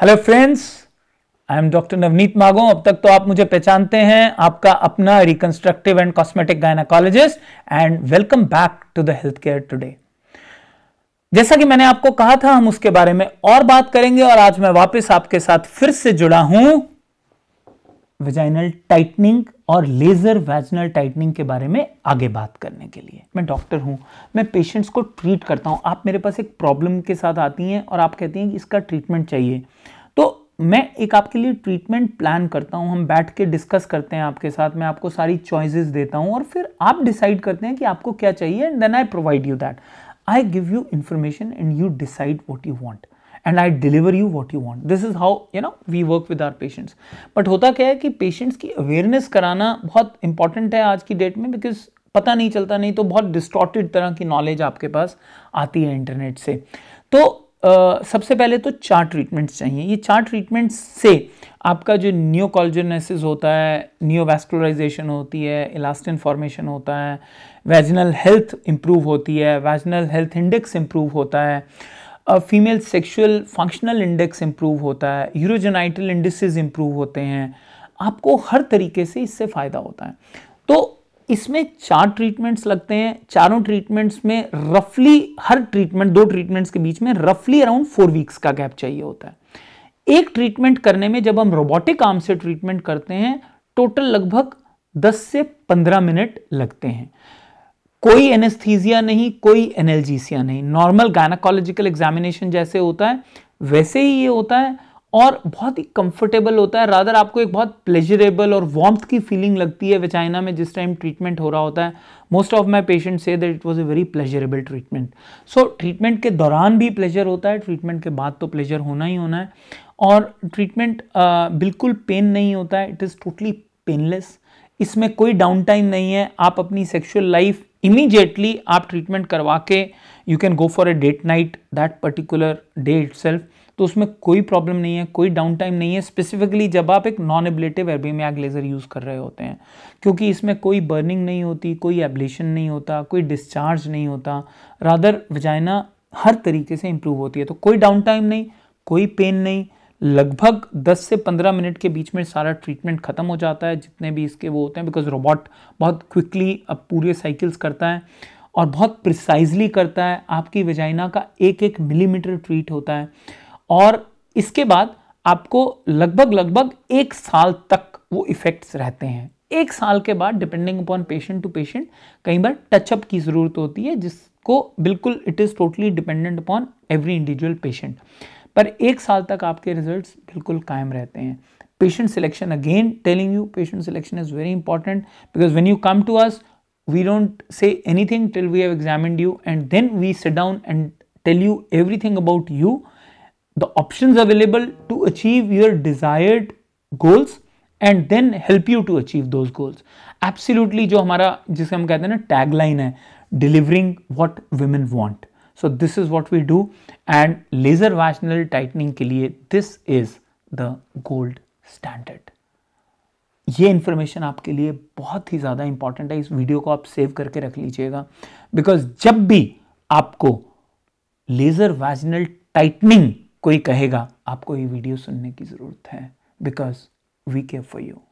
Hello friends I am doctor Navneet Mago अब तक तो आप मुझे पहचानते हैं आपका अपना reconstructive and cosmetic gynaecologist and welcome back to the health care today जैसा कि मैंने आपको कहा था हम उसके बारे में और बात करेंगे और आज मैं वापस आपके साथ फिर से जुड़ा हूं वेजाइनल टाइटनिंग और लेजर वैजनल टाइटनिंग के बारे में आगे बात करने के लिए मैं डॉक्टर हूँ मैं पेशेंट्स को ट्रीट करता हूँ आप मेरे पास एक प्रॉब्लम के साथ आती हैं और आप कहती हैं कि इसका ट्रीटमेंट चाहिए तो मैं एक आपके लिए ट्रीटमेंट प्लान करता हूँ हम बैठ के डिस्कस करते हैं आपके साथ मैं आपको सारी चॉइसेस देता हूँ और फिर आप डिसाइड करते हैं कि आपको क्या चाहिए and then I provide you that I give you information and you decide what you want and I deliver you what you want this is how you know we work with our patients but होता क्या है कि patients की awareness कराना बहुत important है आज की डेट में बिकॉज पता नहीं चलता नहीं तो बहुत डिस्टॉर्टेड तरह की नॉलेज आपके पास आती है इंटरनेट से तो आ, सबसे पहले तो चार ट्रीटमेंट्स चाहिए ये चार ट्रीटमेंट्स से आपका जो न्योकॉलजोनेसिस होता है न्योवेस्कुलराइजेशन होती है इलास्टिन फॉर्मेशन होता है वेजिनल हेल्थ इंप्रूव होती है वेजिनल हेल्थ इंडेक्स इंप्रूव होता है female sexual functional index improve होता है यूरोजेनाइटल इंडिसेस इंप्रूव होते हैं आपको हर तरीके से इससे फ़ायदा होता है तो इसमें चार ट्रीटमेंट्स लगते हैं चारों ट्रीटमेंट्स में रफली हर ट्रीटमेंट दो ट्रीटमेंट्स के बीच में रफली अराउंड फोर वीक्स का गैप चाहिए होता है एक ट्रीटमेंट करने में जब हम रोबोटिक आर्म से ट्रीटमेंट करते हैं टोटल लगभग 10 से 15 मिनट लगते हैं कोई एनेस्थीजिया नहीं कोई एनएलजीसिया नहीं नॉर्मल गायनाकोलॉजिकल एग्जामिनेशन जैसे होता है वैसे ही ये होता है और बहुत ही कंफर्टेबल होता है रादर आपको एक बहुत प्लेजरेबल और वार्म्थ की फीलिंग लगती है वेचाइना में जिस टाइम ट्रीटमेंट हो रहा होता है मोस्ट ऑफ माई पेशेंट से that it was a very pleasurable treatment so treatment के दौरान भी प्लेजर होता है ट्रीटमेंट के बाद तो प्लेजर होना ही होना है और ट्रीटमेंट बिल्कुल पेन नहीं होता है इट इज़ टोटली पेनलेस इसमें कोई डाउन टाइम नहीं है आप अपनी सेक्शुअल लाइफ इमीजिएटली आप ट्रीटमेंट करवा के you can go for a date night that particular day itself तो उसमें कोई प्रॉब्लम नहीं है कोई डाउन टाइम नहीं है स्पेसिफिकली जब आप एक non ablative YAG laser use कर रहे होते हैं क्योंकि इसमें कोई बर्निंग नहीं होती कोई एबलेशन नहीं होता कोई डिस्चार्ज नहीं होता रादर वजाइना हर तरीके से इम्प्रूव होती है तो कोई डाउन टाइम नहीं कोई पेन नहीं लगभग 10 से 15 मिनट के बीच में सारा ट्रीटमेंट ख़त्म हो जाता है जितने भी इसके वो होते हैं बिकॉज रोबोट बहुत क्विकली अब पूरे साइकिल्स करता है और बहुत प्रिसाइजली करता है आपकी वजाइना का एक एक मिलीमीटर ट्रीट होता है और इसके बाद आपको लगभग लगभग एक साल तक वो इफेक्ट्स रहते हैं एक साल के बाद depending upon patient to patient कई बार टचअप की जरूरत होती है जिसको बिल्कुल it is totally dependent upon every individual patient पर एक साल तक आपके रिजल्ट बिल्कुल कायम रहते हैं patient selection again telling you patient selection is very important because when you come to us we don't say anything till we have examine you and then we sit down and tell you everything about you the options available to achieve your desired goals and then help you to achieve those goals. Absolutely, जो हमारा जिसे हम कहते हैं ना tagline है delivering what women want so this is what we do and laser vaginal tightening के लिए this is the gold standard ये इन्फॉर्मेशन आपके लिए बहुत ही ज़्यादा इंपॉर्टेंट है इस वीडियो को आप सेव करके रख लीजिएगा बिकॉज जब भी आपको लेजर वैजनल टाइटनिंग कोई कहेगा आपको ये वीडियो सुनने की ज़रूरत है because we care for you